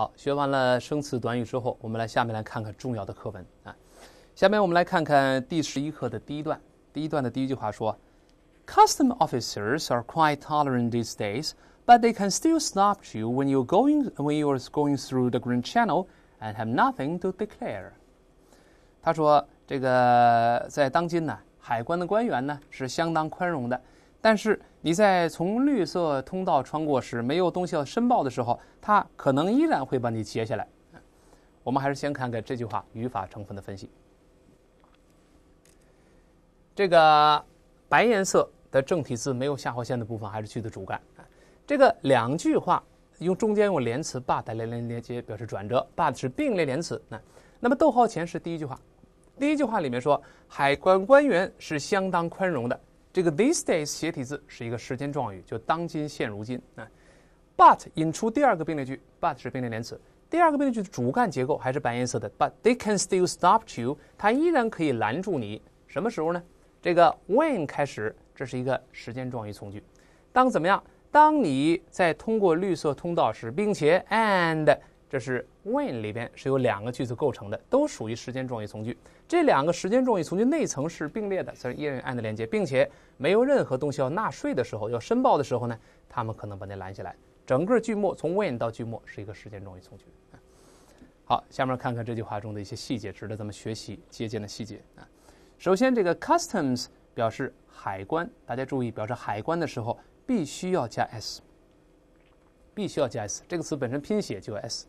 好，学完了生词短语之后，我们来下面来看看重要的课文啊。下面我们来看看第十一课的第一段。第一段的第一句话说：“Custom officers are quite tolerant these days, but they can still stop you when you're going when you're going through the green channel and have nothing to declare。”他说：“这个在当今呢，海关的官员呢是相当宽容的。”但是你在从绿色通道穿过时，没有东西要申报的时候，它可能依然会把你截下来。我们还是先看看这句话语法成分的分析。这个白颜色的正体字没有下划线的部分，还是句子主干。这个两句话用中间用连词 but 来连连接，表示转折。but 是并列连词。那那么逗号前是第一句话，第一句话里面说海关官员是相当宽容的。这个 these days 斜体字是一个时间状语，就当今现如今啊。But 引出第二个并列句，But 是并列连词。第二个并列句的主干结构还是白颜色的，But they can still stop you。它依然可以拦住你。什么时候呢？这个 when 开始，这是一个时间状语从句。当怎么样？当你在通过绿色通道时，并且 and。这是 when 里边是由两个句子构成的，都属于时间状语从句。这两个时间状语从句内层是并列的，所以用 and 连接，并且没有任何东西要纳税的时候，要申报的时候呢，他们可能把你拦下来。整个句末从 when 到句末是一个时间状语从句。好，下面看看这句话中的一些细节，值得咱们学习借鉴的细节啊。首先，这个 customs 表示海关，大家注意，表示海关的时候必须要加 s。必须要加 s，这个词本身拼写就 s。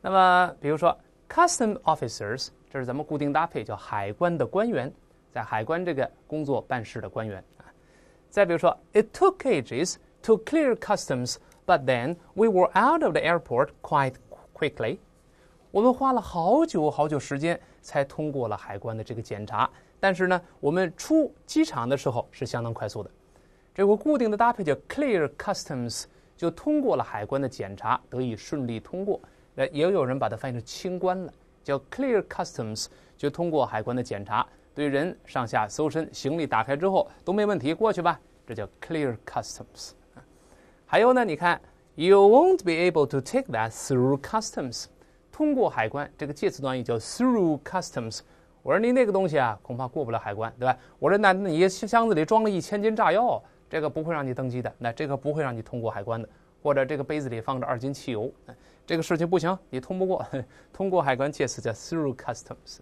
那么，比如说，custom officers，这是咱们固定搭配，叫海关的官员，在海关这个工作办事的官员。再比如说，It took ages to clear customs, but then we were out of the airport quite quickly。我们花了好久好久时间才通过了海关的这个检查，但是呢，我们出机场的时候是相当快速的。这个固定的搭配叫 clear customs。就通过了海关的检查，得以顺利通过。呃，也有人把它翻译成清关了，叫 clear customs，就通过海关的检查，对人上下搜身，行李打开之后都没问题，过去吧。这叫 clear customs。还有呢，你看 you won't be able to take that through customs，通过海关，这个介词短语叫 through customs。我说你那个东西啊，恐怕过不了海关，对吧？我说那那你箱子里装了一千斤炸药。这个不会让你登机的，那这个不会让你通过海关的，或者这个杯子里放着二斤汽油，这个事情不行，你通不过，通过海关，借此叫 through customs。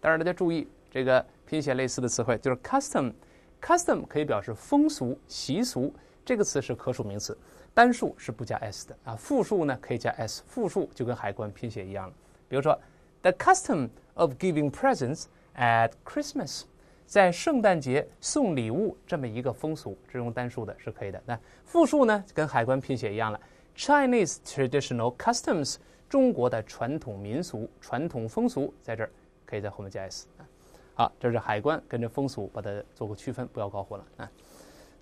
当然，大家注意这个拼写类似的词汇，就是 custom，custom 可以表示风俗、习俗，这个词是可数名词，单数是不加 s 的啊，复数呢可以加 s，复数就跟海关拼写一样了。比如说，the custom of giving presents at Christmas。在圣诞节送礼物这么一个风俗，只用单数的是可以的。那复数呢？跟海关拼写一样了，Chinese traditional customs，中国的传统民俗、传统风俗，在这儿可以在后面加 s 啊。好，这是海关跟着风俗把它做个区分，不要搞混了啊。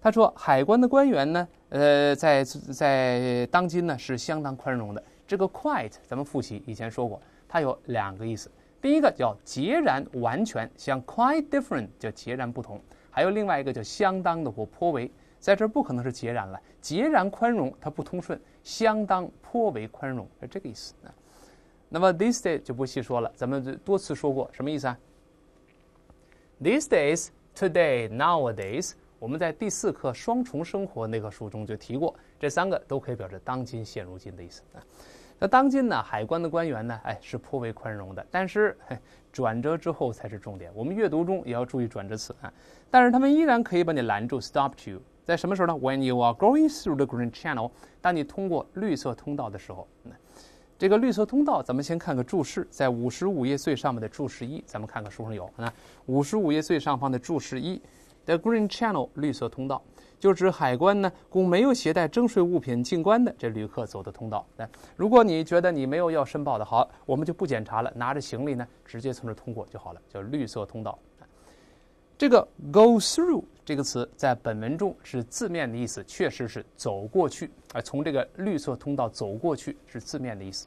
他说，海关的官员呢，呃，在在当今呢是相当宽容的。这个 quite 咱们复习以前说过，它有两个意思。第一个叫截然完全，像 quite different 就截然不同。还有另外一个叫相当的或颇为，在这不可能是截然了。截然宽容它不通顺，相当颇为宽容是这个意思啊。那么 these days 就不细说了，咱们多次说过什么意思啊？These days, today, nowadays，我们在第四课双重生活那个书中就提过，这三个都可以表示当今现如今的意思啊。那当今呢，海关的官员呢，哎，是颇为宽容的。但是转折之后才是重点，我们阅读中也要注意转折词。啊。但是他们依然可以把你拦住，stop you。在什么时候呢？When you are going through the green channel，当你通过绿色通道的时候。这个绿色通道，咱们先看个注释，在五十五页最上面的注释一，咱们看看书上有。那五十五页最上方的注释一，the green channel，绿色通道。就指海关呢，供没有携带征税物品进关的这旅客走的通道。来，如果你觉得你没有要申报的，好，我们就不检查了，拿着行李呢，直接从这通过就好了，叫绿色通道。这个 go through 这个词在本文中是字面的意思，确实是走过去，啊，从这个绿色通道走过去是字面的意思。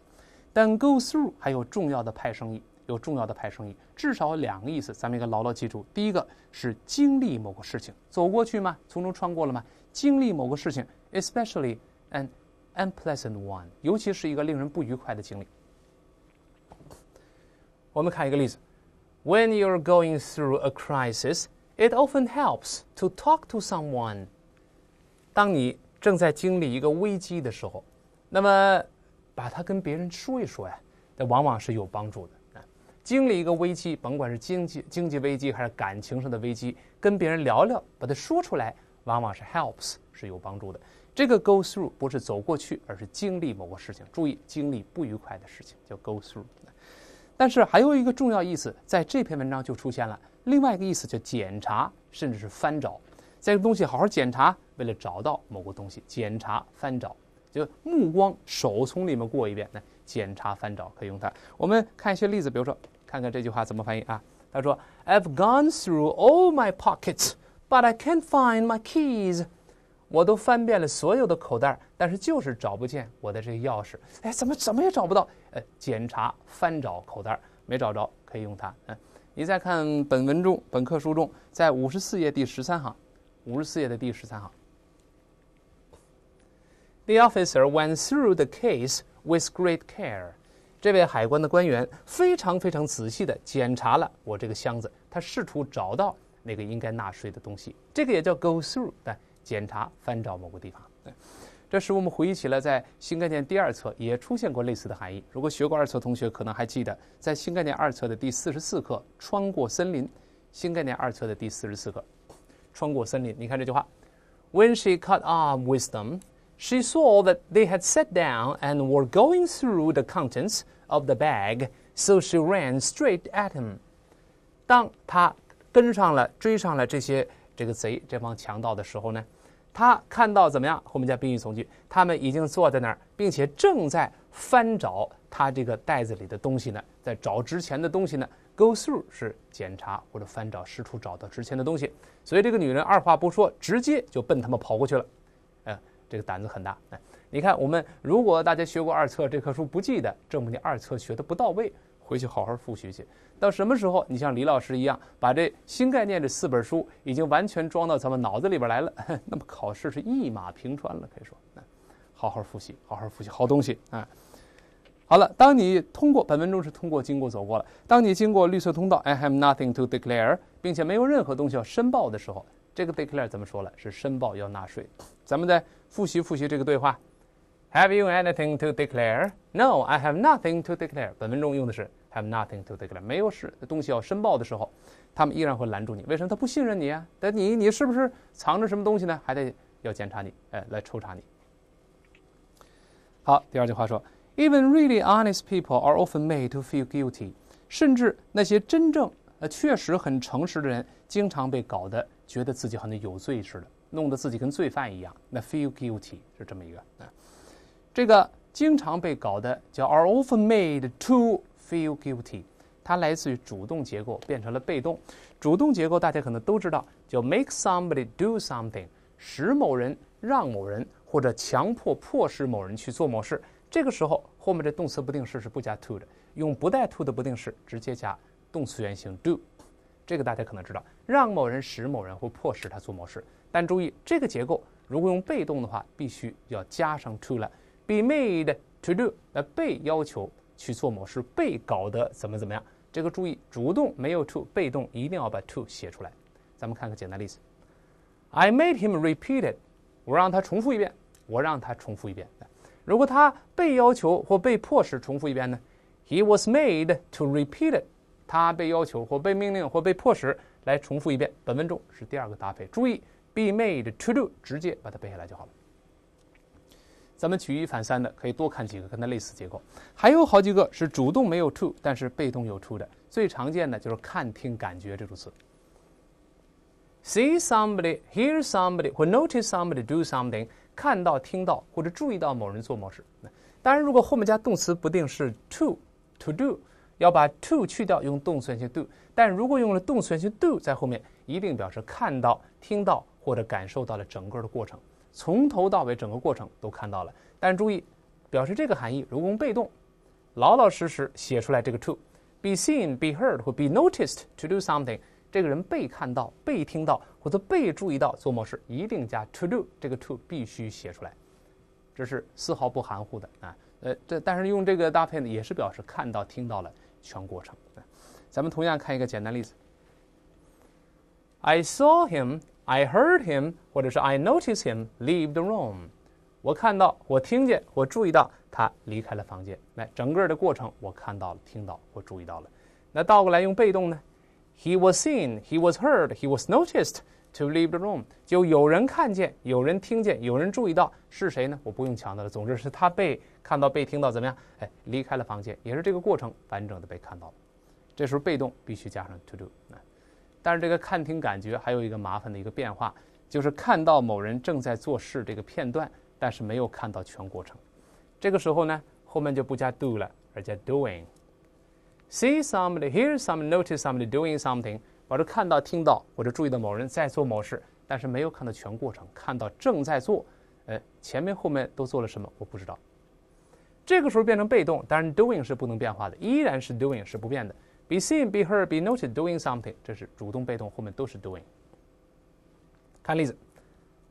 但 go through 还有重要的派生意。有重要的派生意，至少两个意思，咱们应该牢牢记住。第一个是经历某个事情，走过去嘛，从中穿过了嘛。经历某个事情，especially an unpleasant one，尤其是一个令人不愉快的经历。我们看一个例子：When you're going through a crisis, it often helps to talk to someone。当你正在经历一个危机的时候，那么把它跟别人说一说呀，那往往是有帮助的。经历一个危机，甭管是经济经济危机还是感情上的危机，跟别人聊聊，把它说出来，往往是 helps 是有帮助的。这个 go through 不是走过去，而是经历某个事情。注意，经历不愉快的事情叫 go through。但是还有一个重要意思，在这篇文章就出现了。另外一个意思叫检查，甚至是翻找。在东西好好检查，为了找到某个东西，检查翻找，就目光手从里面过一遍，来检查翻找，可以用它。我们看一些例子，比如说。看看这句话怎么翻译啊？他说：“I've gone through all my pockets, but I can't find my keys。”我都翻遍了所有的口袋，但是就是找不见我的这个钥匙。哎，怎么怎么也找不到？呃，检查翻找口袋没找着，可以用它。嗯，你再看本文中本课书中，在五十四页第十三行，五十四页的第十三行。The officer went through the case with great care. 这位海关的官员非常非常仔细地检查了我这个箱子，他试图找到那个应该纳税的东西。这个也叫 go through，但检查、翻找某个地方。对，这使我们回忆起了在新概念第二册也出现过类似的含义。如果学过二册同学可能还记得，在新概念二册的第四十四课《穿过森林》，新概念二册的第四十四课《穿过森林》。你看这句话：When she cut arm with them。She saw that they had sat down and were going through the contents of the bag, so she ran straight at him. 当他跟上了、追上了这些这个贼、这帮强盗的时候呢，他看到怎么样？后面加宾语从句，他们已经坐在那儿，并且正在翻找他这个袋子里的东西呢，在找值钱的东西呢。Go through 是检查或者翻找，试图找到值钱的东西。所以这个女人二话不说，直接就奔他们跑过去了。这个胆子很大哎！你看，我们如果大家学过二册这棵树不记得，证明你二册学的不到位，回去好好复习去。到什么时候，你像李老师一样，把这新概念这四本书已经完全装到咱们脑子里边来了，那么考试是一马平川了，可以说。哎，好好复习，好好复习，好东西哎！好了，当你通过，本文中是通过，经过走过了，当你经过绿色通道，I have nothing to declare，并且没有任何东西要申报的时候，这个 declare 怎么说了？是申报要纳税。咱们在。复习复习这个对话。Have you anything to declare? No, I have nothing to declare. 本文中用的是 have nothing to declare，没有事，东西要申报的时候，他们依然会拦住你。为什么？他不信任你啊？但你，你是不是藏着什么东西呢？还得要检查你，哎，来抽查你。好，第二句话说，Even really honest people are often made to feel guilty。甚至那些真正呃确实很诚实的人，经常被搞得觉得自己好像有罪似的。弄得自己跟罪犯一样，那 feel guilty 是这么一个啊。这个经常被搞的叫 are often made to feel guilty，它来自于主动结构变成了被动。主动结构大家可能都知道，叫 make somebody do something，使某人让某人或者强迫迫使某人去做某事。这个时候后面这动词不定式是不加 to 的，用不带 to 的不定式直接加动词原形 do。这个大家可能知道，让某人使某人或迫使他做某事。但注意，这个结构如果用被动的话，必须要加上 to 了。be made to do，呃，被要求去做某事，被搞得怎么怎么样。这个注意，主动没有 to，被动一定要把 to 写出来。咱们看个简单例子：I made him repeat it，我让他重复一遍。我让他重复一遍。如果他被要求或被迫使重复一遍呢？He was made to repeat it，他被要求或被命令或被迫使来重复一遍。本文中是第二个搭配，注意。be made to do 直接把它背下来就好了。咱们举一反三的，可以多看几个跟它类似结构。还有好几个是主动没有 to，但是被动有 to 的。最常见的就是看、听、感觉这组词。see somebody, hear somebody, 或 notice somebody do something，看到、听到或者注意到某人做某事。当然，如果后面加动词不定式 to to do，要把 to 去掉，用动词原形 do。但如果用了动词原形 do 在后面，一定表示看到、听到。或者感受到了整个的过程，从头到尾整个过程都看到了。但注意，表示这个含义，如果用被动，老老实实写出来这个 to，be seen，be heard 或 be noticed to do something，这个人被看到、被听到或者被注意到做某事，一定加 to do，这个 to 必须写出来，这是丝毫不含糊的啊。呃，这但是用这个搭配呢，也是表示看到、听到了全过程。咱们同样看一个简单例子，I saw him。I heard him，或者是 I noticed him leave the room。我看到，我听见，我注意到他离开了房间。来，整个的过程，我看到了，听到，我注意到了。那倒过来用被动呢？He was seen, he was heard, he was noticed to leave the room。就有人看见，有人听见，有人注意到，是谁呢？我不用强调了。总之是他被看到、被听到，怎么样？哎，离开了房间，也是这个过程完整的被看到。了。这时候被动必须加上 to do。但是这个看、听、感觉还有一个麻烦的一个变化，就是看到某人正在做事这个片段，但是没有看到全过程。这个时候呢，后面就不加 do 了，而加 doing。see somebody, hear some, b o d y notice somebody doing something，我持看到、听到、或者注意到某人在做某事，但是没有看到全过程，看到正在做。呃，前面后面都做了什么，我不知道。这个时候变成被动，但是 doing 是不能变化的，依然是 doing 是不变的。Be seen, be heard, be noted doing something，这是主动被动，后面都是 doing。看例子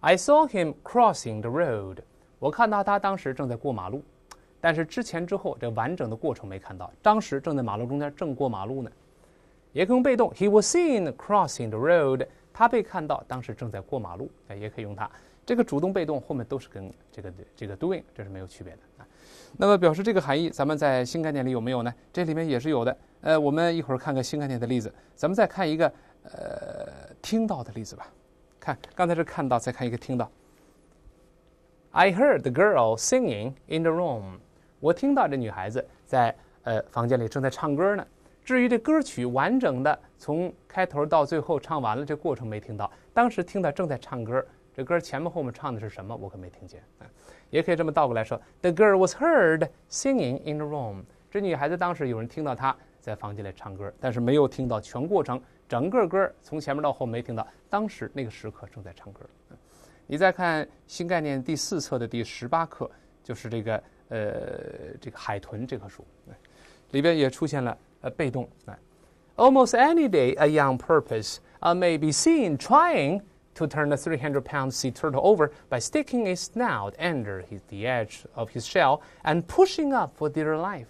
，I saw him crossing the road。我看到他当时正在过马路，但是之前之后这完整的过程没看到。当时正在马路中间正过马路呢。也可以用被动，He was seen crossing the road。他被看到当时正在过马路，哎，也可以用它。这个主动被动后面都是跟这个这个 doing，这是没有区别的啊。那么表示这个含义，咱们在新概念里有没有呢？这里面也是有的。呃，我们一会儿看看新概念的例子。咱们再看一个，呃，听到的例子吧。看，刚才是看到，再看一个听到。I heard the girl singing in the room。我听到这女孩子在呃房间里正在唱歌呢。至于这歌曲完整的从开头到最后唱完了这过程没听到，当时听到正在唱歌，这歌前面后面唱的是什么我可没听见。也可以这么倒过来说：The girl was heard singing in the room。这女孩子当时有人听到她在房间里唱歌，但是没有听到全过程，整个歌从前面到后没听到。当时那个时刻正在唱歌。你再看新概念第四册的第十八课，就是这个呃这个海豚这棵树，里边也出现了呃被动。Almost any day a young purpose may be seen trying。to turn a 300-pound sea turtle over by sticking its snout under his, the edge of his shell and pushing up for dear life。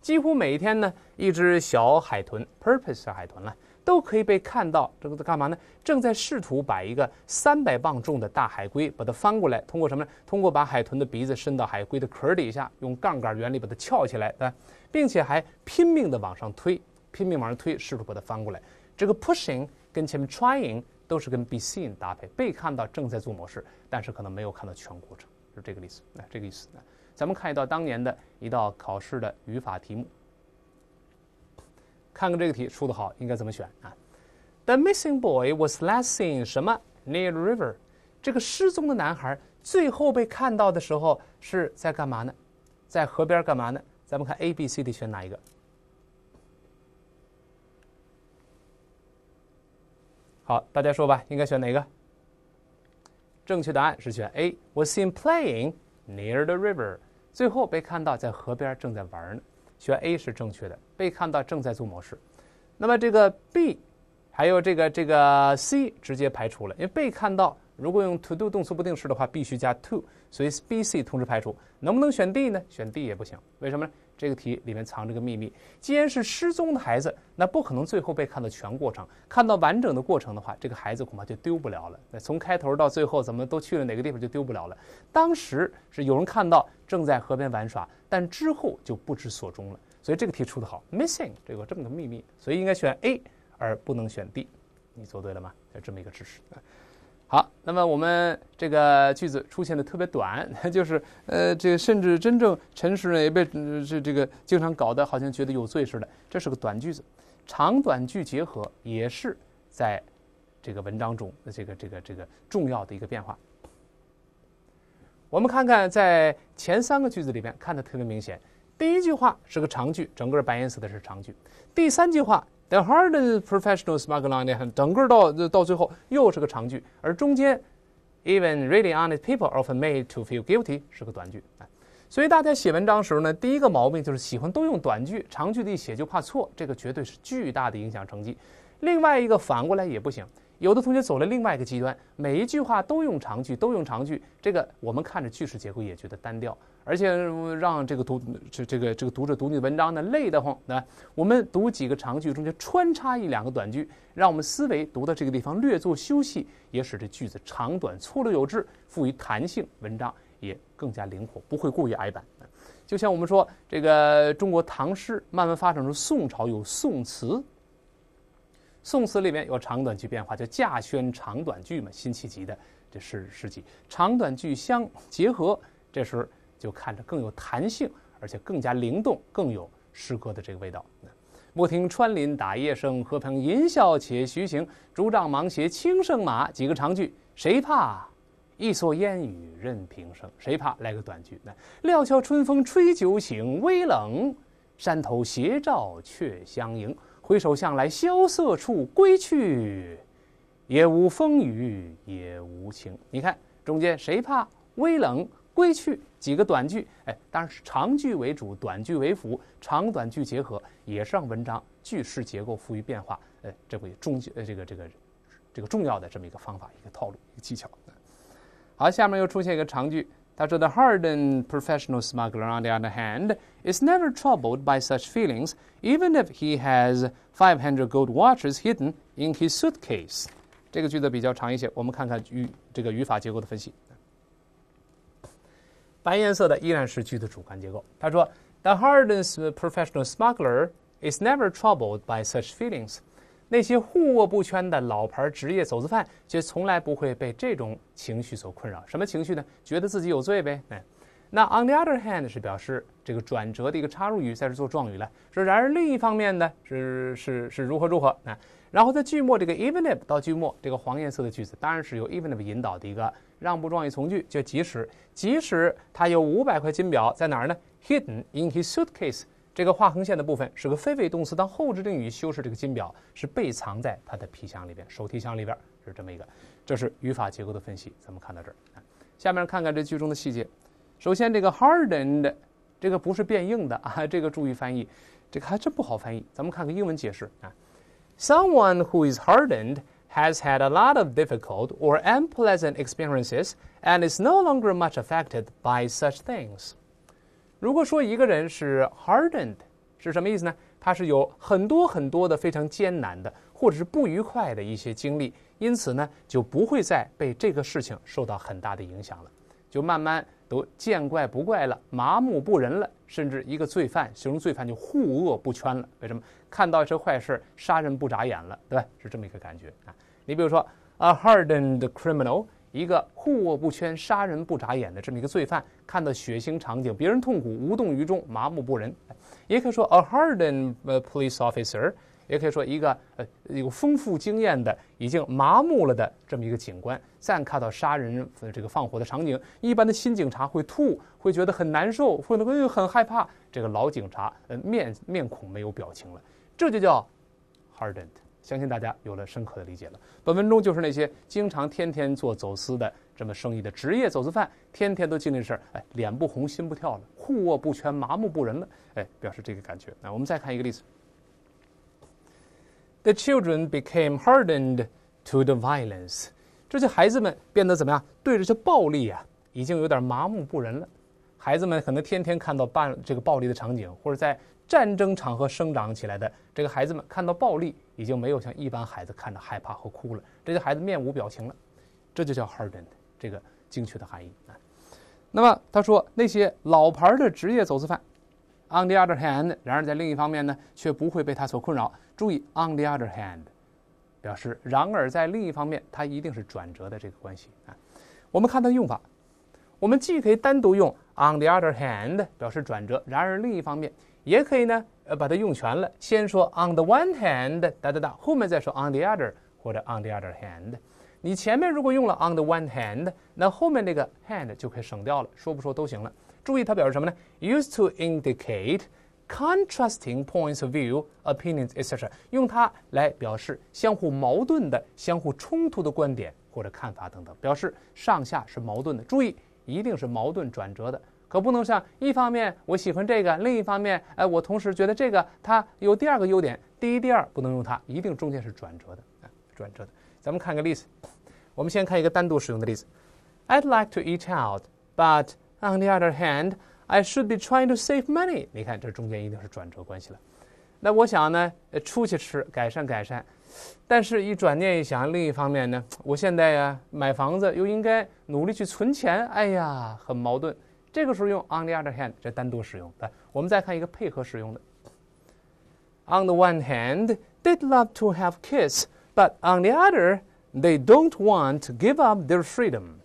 几乎每一天呢，一只小海豚 （purpose 海豚了）都可以被看到，这个在干嘛呢？正在试图把一个三百磅重的大海龟把它翻过来。通过什么？通过把海豚的鼻子伸到海龟的壳底下，用杠杆原理把它翘起来，对吧？并且还拼命地往上推，拼命往上推，试图把它翻过来。这个 pushing 跟前面 trying。都是跟 be seen 搭配，被看到正在做某事，但是可能没有看到全过程，是这个意思。来，这个意思。咱们看一道当年的一道考试的语法题目，看看这个题出的好，应该怎么选啊？The missing boy was last seen 什么 near river。这个失踪的男孩最后被看到的时候是在干嘛呢？在河边干嘛呢？咱们看 A、B、C d 选哪一个？好，大家说吧，应该选哪个？正确答案是选 A。Was seen playing near the river，最后被看到在河边正在玩呢。选 A 是正确的，被看到正在做某事。那么这个 B 还有这个这个 C 直接排除了，因为被看到如果用 to do 动词不定式的话，必须加 to，所以 B、C 同时排除。能不能选 D 呢？选 D 也不行，为什么呢？这个题里面藏着个秘密，既然是失踪的孩子，那不可能最后被看到全过程，看到完整的过程的话，这个孩子恐怕就丢不了了。那从开头到最后，怎么都去了哪个地方就丢不了了。当时是有人看到正在河边玩耍，但之后就不知所终了。所以这个题出得好，missing 这个这么个秘密，所以应该选 A，而不能选 D。你做对了吗？就这么一个知识。好，那么我们这个句子出现的特别短，就是呃，这甚至真正陈熟人也被这这个经常搞得好像觉得有罪似的。这是个短句子，长短句结合也是在这个文章中的这个这个这个重要的一个变化。我们看看，在前三个句子里边看的特别明显，第一句话是个长句，整个白颜色的是长句，第三句话。The hard professional smuggler 呢，整个到到最后又是个长句，而中间，even really honest people often m a d e t o feel guilty 是个短句。所以大家写文章的时候呢，第一个毛病就是喜欢都用短句，长句一写就怕错，这个绝对是巨大的影响成绩。另外一个反过来也不行，有的同学走了另外一个极端，每一句话都用长句，都用长句，这个我们看着句式结构也觉得单调。而且让这个读这这个这个读者读你的文章呢累得慌，那我们读几个长句中间穿插一两个短句，让我们思维读到这个地方略作休息，也使这句子长短错落有致，富于弹性，文章也更加灵活，不会过于挨板。就像我们说这个中国唐诗慢慢发展出宋朝有宋词，宋词里面有长短句变化，叫稼轩长短句嘛，辛弃疾的这诗诗集，长短句相结合，这是。就看着更有弹性，而且更加灵动，更有诗歌的这个味道。莫听穿林打叶声，何妨吟啸且徐行。竹杖芒鞋轻胜马，几个长句，谁怕？一蓑烟雨任平生。谁怕？来个短句。料峭春风吹酒醒，微冷，山头斜照却相迎。回首向来萧瑟处，归去，也无风雨也无晴。你看，中间谁怕？微冷。归去几个短句，哎，当然是长句为主，短句为辅，长短句结合，也是让文章句式结构富于变化。哎，这不也重呃这个这个这个重要的这么一个方法、一个套路、一个技巧。好，下面又出现一个长句，他说 t h e Hardened professional smuggler on the other hand is never troubled by such feelings, even if he has five hundred gold watches hidden in his suitcase。这个句子比较长一些，我们看看语这个语法结构的分析。白颜色的依然是句子主干结构。他说：“The hardened professional smuggler is never troubled by such feelings。”那些互握不圈的老牌职业走私犯却从来不会被这种情绪所困扰。什么情绪呢？觉得自己有罪呗。那 “on the other hand” 是表示这个转折的一个插入语，在这做状语了。说，然而另一方面呢，是是是如何如何啊？然后在句末这个 even if 到句末这个黄颜色的句子，当然是由 even if 引导的一个让步状语从句，就即使即使他有五百块金表在哪儿呢？hidden in his suitcase。这个划横线的部分是个非谓动词，当后置定语修饰这个金表，是被藏在他的皮箱里边，手提箱里边是这么一个。这是语法结构的分析，咱们看到这儿。下面看看这句中的细节。首先，这个 hardened，这个不是变硬的啊，这个注意翻译，这个还真不好翻译。咱们看看英文解释啊。Someone who is hardened has had a lot of difficult or unpleasant experiences and is no longer much affected by such things。如果说一个人是 hardened，是什么意思呢？他是有很多很多的非常艰难的或者是不愉快的一些经历，因此呢，就不会再被这个事情受到很大的影响了，就慢慢都见怪不怪了，麻木不仁了，甚至一个罪犯，形容罪犯就护恶不圈了。为什么？看到一些坏事，杀人不眨眼了，对吧？是这么一个感觉啊。你比如说，a hardened criminal，一个互握不圈、杀人不眨眼的这么一个罪犯，看到血腥场景，别人痛苦无动于衷，麻木不仁。也可以说，a hardened police officer，也可以说一个呃有丰富经验的、已经麻木了的这么一个警官，再看到杀人这个放火的场景，一般的新警察会吐，会觉得很难受，会会很害怕。这个老警察呃面面孔没有表情了。这就叫 hardened，相信大家有了深刻的理解了。本文中就是那些经常天天做走私的这么生意的职业走私犯，天天都经历的事儿，哎，脸不红心不跳了，护握不全，麻木不仁了，哎，表示这个感觉。那我们再看一个例子：The children became hardened to the violence。这些孩子们变得怎么样？对这些暴力啊，已经有点麻木不仁了。孩子们可能天天看到办这个暴力的场景，或者在。战争场合生长起来的这个孩子们看到暴力，已经没有像一般孩子看到害怕和哭了。这些孩子面无表情了，这就叫 hardened，这个精确的含义啊。那么他说那些老牌的职业走私犯，on the other hand，然而在另一方面呢，却不会被他所困扰。注意，on the other hand 表示然而在另一方面，它一定是转折的这个关系啊。我们看它的用法，我们既可以单独用 on the other hand 表示转折，然而另一方面。也可以呢，呃，把它用全了。先说 on the one hand，哒哒哒，后面再说 on the other，或者 on the other hand。你前面如果用了 on the one hand，那后面那个 hand 就可以省掉了，说不说都行了。注意它表示什么呢？Used to indicate contrasting points of view, opinions，etc.，用它来表示相互矛盾的、相互冲突的观点或者看法等等，表示上下是矛盾的。注意，一定是矛盾转折的。可不能像一方面我喜欢这个，另一方面，哎，我同时觉得这个它有第二个优点。第一、第二不能用它，一定中间是转折的啊，转折的。咱们看个例子，我们先看一个单独使用的例子：I'd like to eat out, but on the other hand, I should be trying to save money。你看，这中间一定是转折关系了。那我想呢，出去吃，改善改善，但是一转念一想，另一方面呢，我现在呀买房子又应该努力去存钱。哎呀，很矛盾。这个时候用 on the other hand 这单独使用，来我们再看一个配合使用的。On the one hand, they love to have kids, but on the other, they don't want to give up their freedom。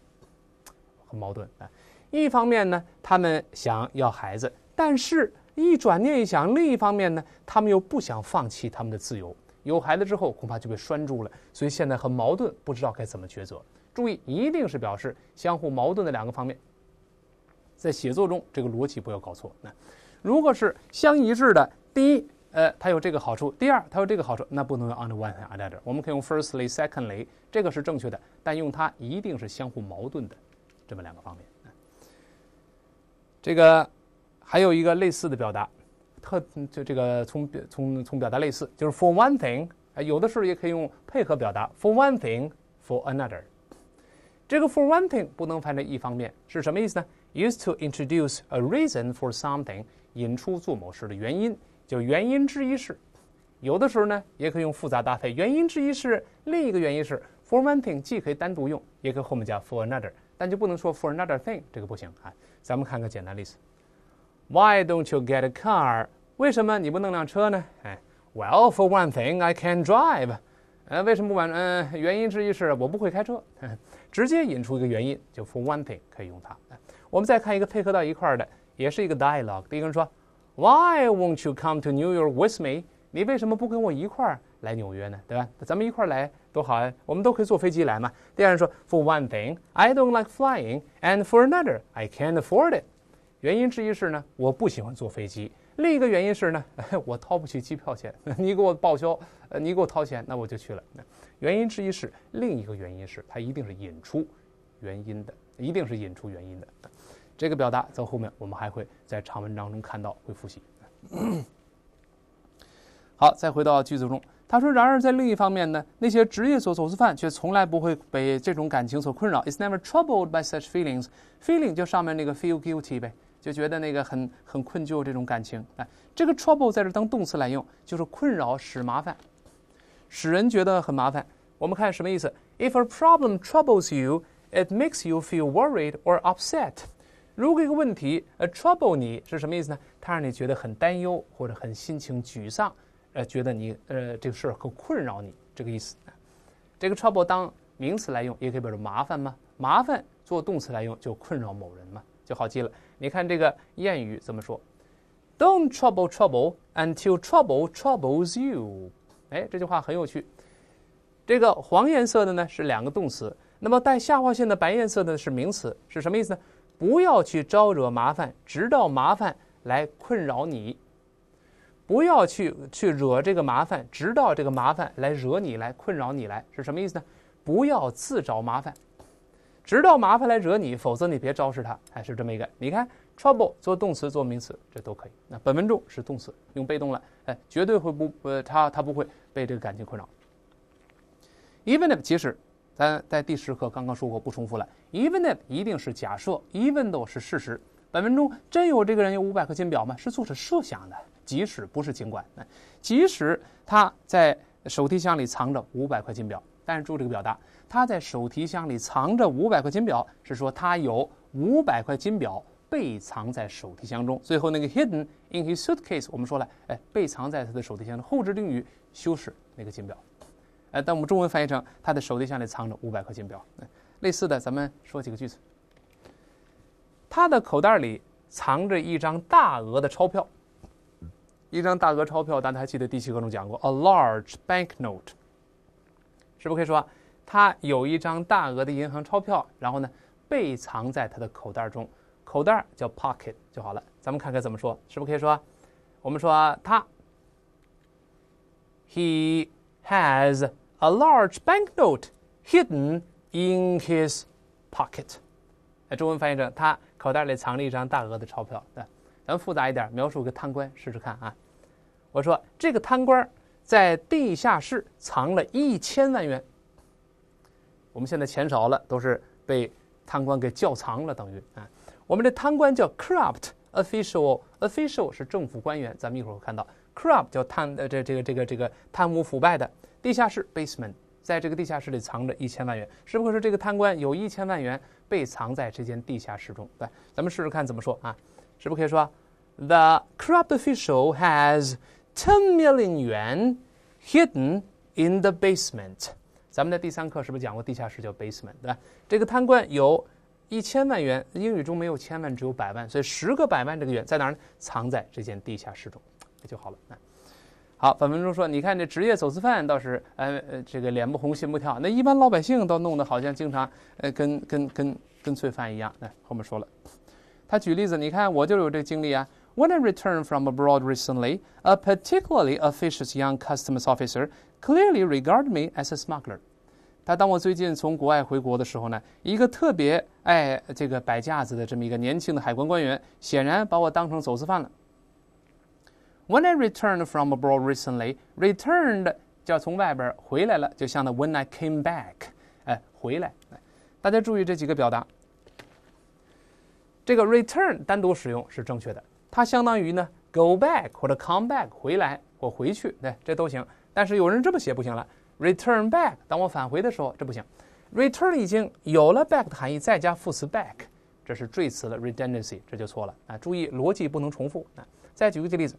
很矛盾啊！一方面呢，他们想要孩子，但是一转念一想，另一方面呢，他们又不想放弃他们的自由。有孩子之后，恐怕就被拴住了，所以现在很矛盾，不知道该怎么抉择。注意，一定是表示相互矛盾的两个方面。在写作中，这个逻辑不要搞错。那如果是相一致的，第一，呃，它有这个好处；第二，它有这个好处。那不能用 “on d one a n d another”，我们可以用 “firstly, secondly”，这个是正确的。但用它一定是相互矛盾的这么两个方面。这个还有一个类似的表达，特就这个从从从表达类似，就是 “for one thing”，有的时候也可以用配合表达 “for one thing, for another”。这个 “for one thing” 不能翻成一方面是什么意思呢？Used to introduce a reason for something，引出做某事的原因。就原因之一是，有的时候呢，也可以用复杂搭配。原因之一是，另一个原因是，for one thing 既可以单独用，也可以后面加 for another，但就不能说 for another thing，这个不行啊。咱们看个简单例子：Why don't you get a car？为什么你不弄辆车呢？哎，Well，for one thing，I c a n drive。呃，为什么不管？嗯，原因之一是我不会开车。直接引出一个原因，就 for one thing 可以用它。我们再看一个配合到一块儿的，也是一个 dialog。u e 第一个人说：“Why won't you come to New York with me？” 你为什么不跟我一块儿来纽约呢？对吧？咱们一块儿来多好啊！我们都可以坐飞机来嘛。第二人说：“For one thing, I don't like flying, and for another, I can't afford it。”原因之一是呢，我不喜欢坐飞机；另一个原因是呢，我掏不起机票钱。你给我报销，呃，你给我掏钱，那我就去了。原因之一是，另一个原因是，它一定是引出原因的，一定是引出原因的。这个表达在后面我们还会在长文章中看到，会复习。好，再回到句子中，他说：“然而，在另一方面呢，那些职业所走私犯却从来不会被这种感情所困扰。It's never troubled by such feelings. Feeling 就上面那个 feel guilty 呗，就觉得那个很很困疚这种感情。哎，这个 trouble 在这当动词来用，就是困扰、使麻烦、使人觉得很麻烦。我们看什么意思：If a problem troubles you, it makes you feel worried or upset.” 如果一个问题呃，trouble 你是什么意思呢？它让你觉得很担忧或者很心情沮丧，呃，觉得你呃这个事儿很困扰你，这个意思。这个 trouble 当名词来用，也可以表示麻烦吗？麻烦做动词来用，就困扰某人嘛，就好记了。你看这个谚语怎么说：Don't trouble trouble until trouble troubles you。哎，这句话很有趣。这个黄颜色的呢是两个动词，那么带下划线的白颜色的是名词，是什么意思呢？不要去招惹麻烦，直到麻烦来困扰你。不要去去惹这个麻烦，直到这个麻烦来惹你来困扰你来是什么意思呢？不要自找麻烦，直到麻烦来惹你，否则你别招式它，哎，是这么一个。你看，trouble 做动词、做名词这都可以。那本文中是动词，用被动了，哎，绝对会不不，他他不会被这个感情困扰。Even if 其实。但在第十课刚刚说过，不重复了。Even if 一定是假设，even though 是事实。本文中真有这个人有五百块金表吗？是作者设想的，即使不是尽管。即使他在手提箱里藏着五百块金表，但是注意这个表达，他在手提箱里藏着五百块金表，是说他有五百块金表被藏在手提箱中。最后那个 hidden in his suitcase，我们说了，哎，被藏在他的手提箱的后置定语修饰那个金表。哎，但我们中文翻译成他的手提箱里藏着五百块金表。类似的，咱们说几个句子。他的口袋里藏着一张大额的钞票，一张大额钞票，大家还记得第七课中讲过，a large bank note，是不是可以说他有一张大额的银行钞票？然后呢，被藏在他的口袋中，口袋叫 pocket 就好了。咱们看看怎么说，是不是可以说我们说他，he has。A large banknote hidden in his pocket。哎，中文翻译成他口袋里藏了一张大额的钞票。对，咱们复杂一点，描述个贪官试试看啊。我说这个贪官在地下室藏了一千万元。我们现在钱少了，都是被贪官给窖藏了，等于啊。我们的贪官叫 corrupt official。official 是政府官员，咱们一会儿会看到。corrupt 叫贪呃这这个这个这个贪污腐败的。地下室 basement，在这个地下室里藏着一千万元，是不是说这个贪官有一千万元被藏在这间地下室中？对，咱们试试看怎么说啊？是不是可以说 The corrupt official has ten million yuan hidden in the basement？咱们在第三课是不是讲过地下室叫 basement？对吧？这个贪官有一千万元，英语中没有千万，只有百万，所以十个百万这个元在哪儿呢？藏在这间地下室中，就好了。来。好，本文中说，你看这职业走私犯倒是，呃，这个脸不红心不跳，那一般老百姓都弄得好像经常，呃，跟跟跟跟罪犯一样。来，后面说了，他举例子，你看我就有这经历啊。When I returned from abroad recently, a particularly officious young customs officer clearly regarded me as a smuggler. 他当我最近从国外回国的时候呢，一个特别爱这个摆架子的这么一个年轻的海关官员，显然把我当成走私犯了。When I returned from abroad recently, returned 就要从外边回来了，就相当于 When I came back，哎，回来。大家注意这几个表达。这个 return 单独使用是正确的，它相当于呢 go back 或者 come back，回来或回去，对，这都行。但是有人这么写不行了，return back，当我返回的时候这不行。return 已经有了 back 的含义，再加副词 back，这是缀词了，redundancy 这就错了啊。注意逻辑不能重复啊。再举一个例子。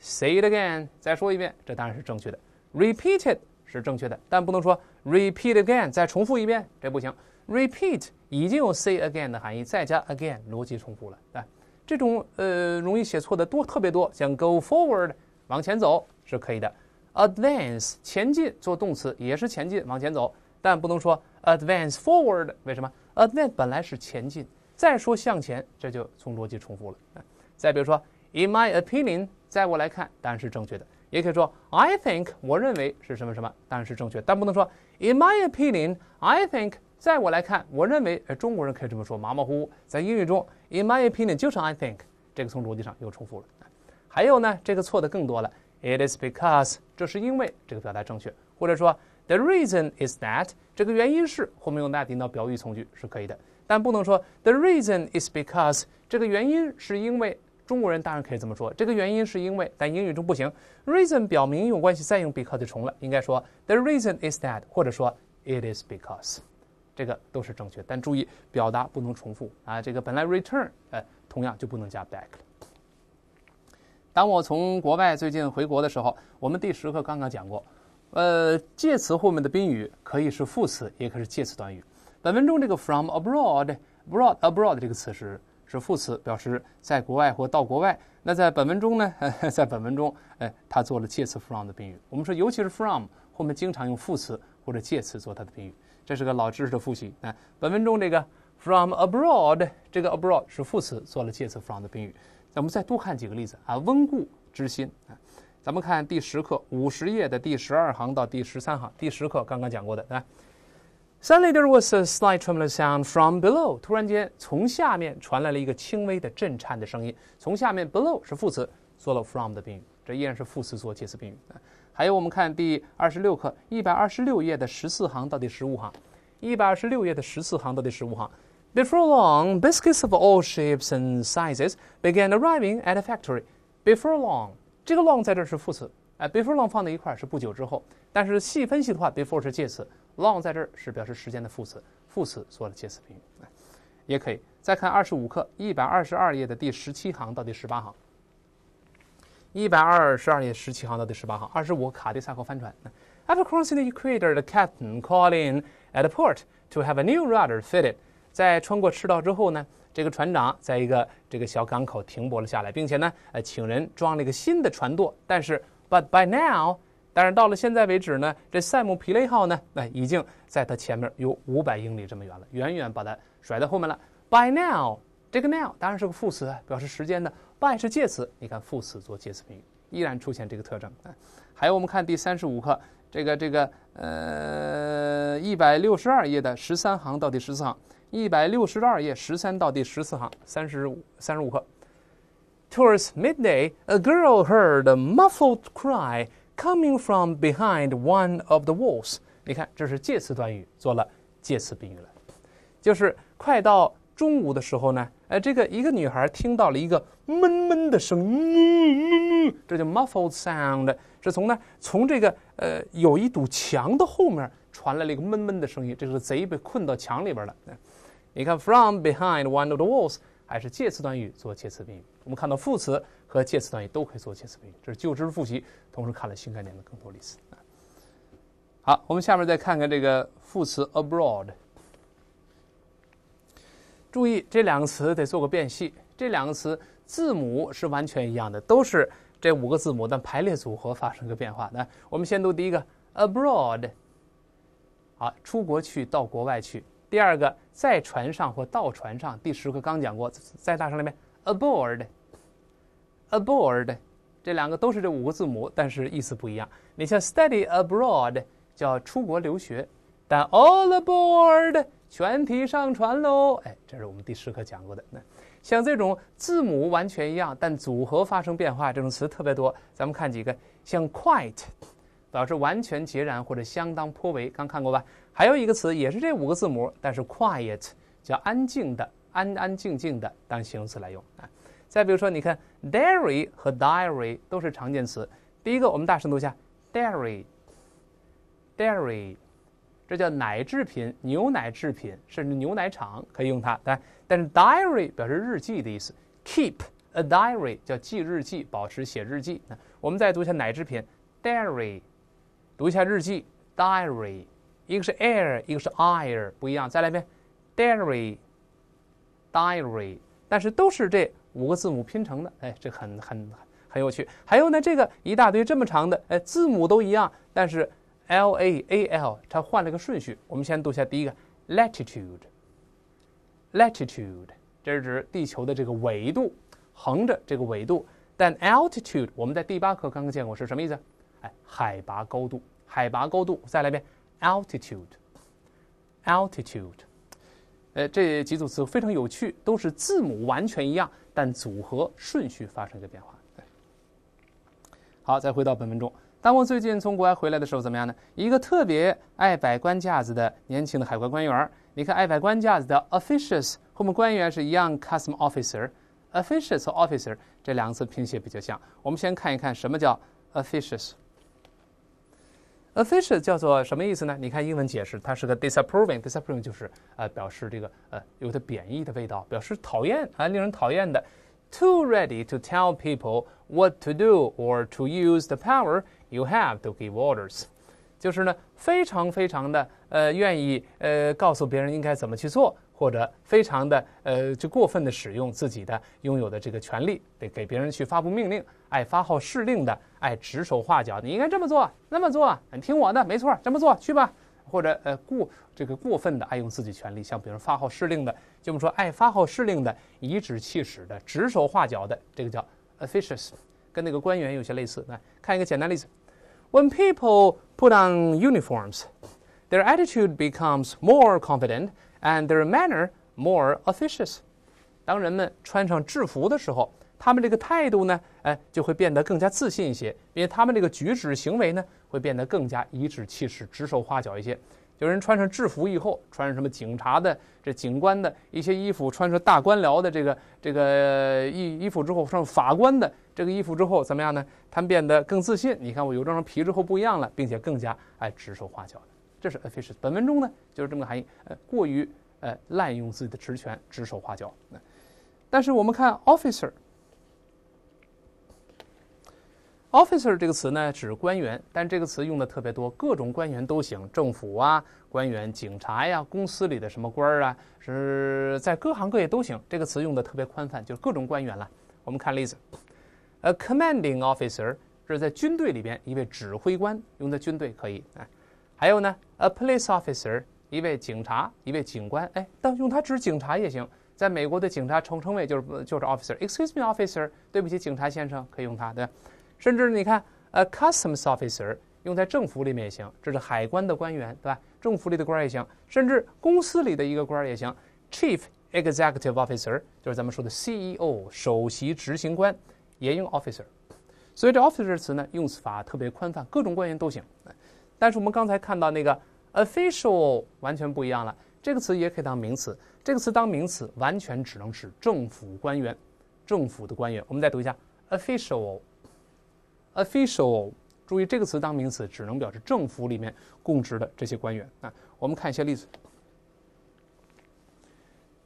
Say it again，再说一遍，这当然是正确的。Repeat 是正确的，但不能说 repeat again，再重复一遍，这不行。Repeat 已经有 say again 的含义，再加 again，逻辑重复了。来，这种呃容易写错的多特别多，像 go forward 往前走是可以的，advance 前进做动词也是前进往前走，但不能说 advance forward，为什么？advance 本来是前进，再说向前，这就从逻辑重复了。再比如说，In my opinion。在我来看，当然是正确的。也可以说，I think，我认为是什么什么，当然是正确。但不能说，In my opinion，I think，在我来看，我认为，呃，中国人可以这么说，马马虎虎。在英语中，In my opinion 就是 I think，这个从逻辑上又重复了。还有呢，这个错的更多了。It is because，这是因为，这个表达正确。或者说，The reason is that，这个原因是后面用 that 引导表语从句是可以的，但不能说 The reason is because，这个原因是因为。中国人当然可以这么说，这个原因是因为，但英语中不行。Reason 表明用关系，再用 because 就重了，应该说 The reason is that，或者说 It is because，这个都是正确，但注意表达不能重复啊。这个本来 return，呃，同样就不能加 back。当我从国外最近回国的时候，我们第十课刚刚讲过，呃，介词后面的宾语可以是副词，也可以是介词短语。本文中这个 from abroad，abroad，abroad 这个词是。是副词，表示在国外或到国外。那在本文中呢？呃，在本文中，哎，它做了介词 from 的宾语。我们说，尤其是 from 后面经常用副词或者介词做它的宾语，这是个老知识的复习啊。本文中这个 from abroad，这个 abroad 是副词，做了介词 from 的宾语。咱们再多看几个例子啊，温故知新啊。咱们看第十课五十页的第十二行到第十三行，第十课刚刚讲过的，来、Suddenly there was a slight tremulous sound from below. 是副词，做了 from 的宾语，这依然是副词做介词宾语。还有，我们看第二十六课，一百二十六页的十四行到第十五行，一百二十六页的十四行到第十五行。Before long, biscuits of all shapes and sizes began arriving at the factory. Before long，这个 long 在这是副词，哎，before long 放在一块儿是不久之后，但是细分析的话，before 是介词。long 在这儿是表示时间的副词，副词做了介词宾语，也可以。再看二十五课一百二十二页的第十七行到第十八行，一百二十二页十七行到第十八行。二十五，卡迪萨克帆船。After crossing the equator, the captain called in at the port to have a new rudder fitted。在穿过赤道之后呢，这个船长在一个这个小港口停泊了下来，并且呢呃，请人装了一个新的船舵。但是，But by now 但是到了现在为止呢，这塞姆皮雷号呢，那已经在它前面有五百英里这么远了，远远把它甩在后面了。By now，这个 now 当然是个副词，表示时间的。By 是介词，你看副词做介词宾语，依然出现这个特征。哎，还有我们看第三十五课，这个这个呃一百六十二页的十三行到第十四行，一百六十二页十三到第十四行。三十五三十五课，Towards midday，a girl heard a muffled cry。Coming from behind one of the walls，你看，这是介词短语做了介词宾语了。就是快到中午的时候呢，哎，这个一个女孩听到了一个闷闷的声音，这叫 muffled sound，是从呢从这个呃有一堵墙的后面传来了一个闷闷的声音，这是贼被困到墙里边了。你看，from behind one of the walls 还是介词短语做介词宾语。我们看到副词。和介词短语都可以做介词短语，这是旧知识复习，同时看了新概念的更多例子。好，我们下面再看看这个副词 abroad。注意这两个词得做个辨析，这两个词字母是完全一样的，都是这五个字母，但排列组合发生个变化。那我们先读第一个 abroad，好，出国去，到国外去。第二个在船上或到船上，第十个刚讲过，再大声点，aboard。aboard，这两个都是这五个字母，但是意思不一样。你像 study abroad 叫出国留学，但 all aboard 全体上船喽！哎，这是我们第十课讲过的。那像这种字母完全一样，但组合发生变化，这种词特别多。咱们看几个，像 quiet 表示完全截然或者相当颇为，刚看过吧？还有一个词也是这五个字母，但是 quiet 叫安静的，安安静静的，当形容词来用啊。再比如说，你看。dairy 和 diary 都是常见词。第一个，我们大声读一下：dairy，dairy，这叫奶制品、牛奶制品，甚至牛奶厂可以用它。但但是 diary 表示日记的意思，keep a diary 叫记日记、保持写日记。我们再读一下奶制品：dairy，读一下日记：diary。一个是 air，一个是 ire，不一样。再来一遍：dairy，diary，但是都是这。五个字母拼成的，哎，这很很很有趣。还有呢，这个一大堆这么长的，哎，字母都一样，但是 L A A L 它换了个顺序。我们先读一下第一个 latitude，latitude，这是指地球的这个纬度，横着这个纬度。但 altitude 我们在第八课刚刚见过，是什么意思？哎，海拔高度，海拔高度。再来一遍 altitude，altitude，呃，这几组词非常有趣，都是字母完全一样。但组合顺序发生一个变化。好，再回到本文中，当我最近从国外回来的时候，怎么样呢？一个特别爱摆官架子的年轻的海关官员。你看，爱摆官架子的 “officious” 和我们官员是一样，“custom officer”、“officious officer” 这两个词拼写比较像。我们先看一看什么叫 “officious”。Official 叫做什么意思呢？你看英文解释，它是个 disapproving。disapproving 就是呃表示这个呃有点贬义的味道，表示讨厌啊，令人讨厌的。Too ready to tell people what to do or to use the power you have to give orders，就是呢非常非常的呃愿意呃告诉别人应该怎么去做。或者非常的呃，就过分的使用自己的拥有的这个权利，得给别人去发布命令，爱发号施令的，爱指手画脚，你应该这么做，那么做，你听我的，没错，这么做去吧。或者呃，过这个过分的爱用自己权利，像别人发号施令的，就我们说，爱发号施令的，颐指气使的，指手画脚的，这个叫 officious，跟那个官员有些类似。来看一个简单例子：When people put on uniforms, their attitude becomes more confident. And their manner more officious。当人们穿上制服的时候，他们这个态度呢，哎，就会变得更加自信一些，因为他们这个举止行为呢，会变得更加颐指气使、指手画脚一些。有人穿上制服以后，穿上什么警察的、这警官的一些衣服，穿上大官僚的这个这个衣衣服之后，穿上法官的这个衣服之后，怎么样呢？他们变得更自信。你看，我有这上皮之后不一样了，并且更加哎指手画脚的。这是 officious，本文中呢就是这么个含义，呃，过于呃滥用自己的职权，指手画脚。但是我们看 officer，officer 这个词呢指官员，但这个词用的特别多，各种官员都行，政府啊，官员、警察呀，公司里的什么官儿啊，是在各行各业都行。这个词用的特别宽泛，就是各种官员了。我们看例子，a commanding officer 这是在军队里边一位指挥官，用在军队可以啊。还有呢，a police officer，一位警察，一位警官，哎，当用它指警察也行。在美国的警察称称谓就是就是 officer，excuse me officer，对不起，警察先生，可以用它，对吧？甚至你看，a customs officer，用在政府里面也行，这是海关的官员，对吧？政府里的官也行，甚至公司里的一个官也行，chief executive officer 就是咱们说的 CEO，首席执行官，也用 officer。所以这 officer 词呢，用法特别宽泛，各种官员都行。但是我们刚才看到那个 official 完全不一样了。这个词也可以当名词，这个词当名词完全只能是政府官员、政府的官员。我们再读一下 official，official，注意这个词当名词只能表示政府里面供职的这些官员啊。我们看一些例子，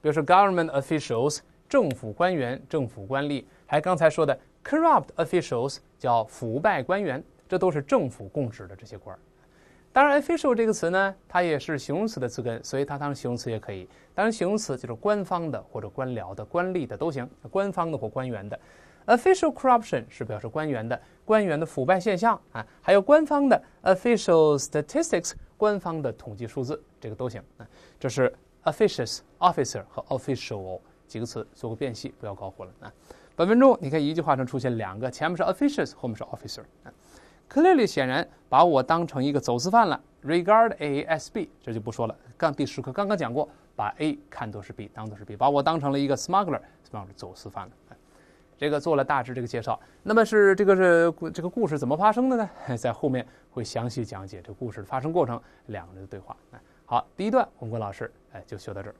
比如说 government officials，政府官员、政府官吏，还刚才说的 corrupt officials 叫腐败官员，这都是政府供职的这些官儿。当然，official 这个词呢，它也是形容词的词根，所以它当形容词也可以。当然，形容词就是官方的或者官僚的、官吏的都行，官方的或官员的。official corruption 是表示官员的官员的腐败现象啊，还有官方的 official statistics，官方的统计数字，这个都行啊。这是 officials、officer 和 official 几个词做个辨析，不要搞混了啊。本分钟，你看一句话中出现两个，前面是 officials，后面是 officer 啊。Clearly，显然把我当成一个走私犯了。regard A as B，这就不说了。刚第十课刚刚讲过，把 A 看作是 B，当做是 B，把我当成了一个 smuggler，算是走私犯了。这个做了大致这个介绍。那么是这个是这个故事怎么发生的呢？在后面会详细讲解这个故事的发生过程，两个人的对话。好，第一段我坤老师哎就学到这儿。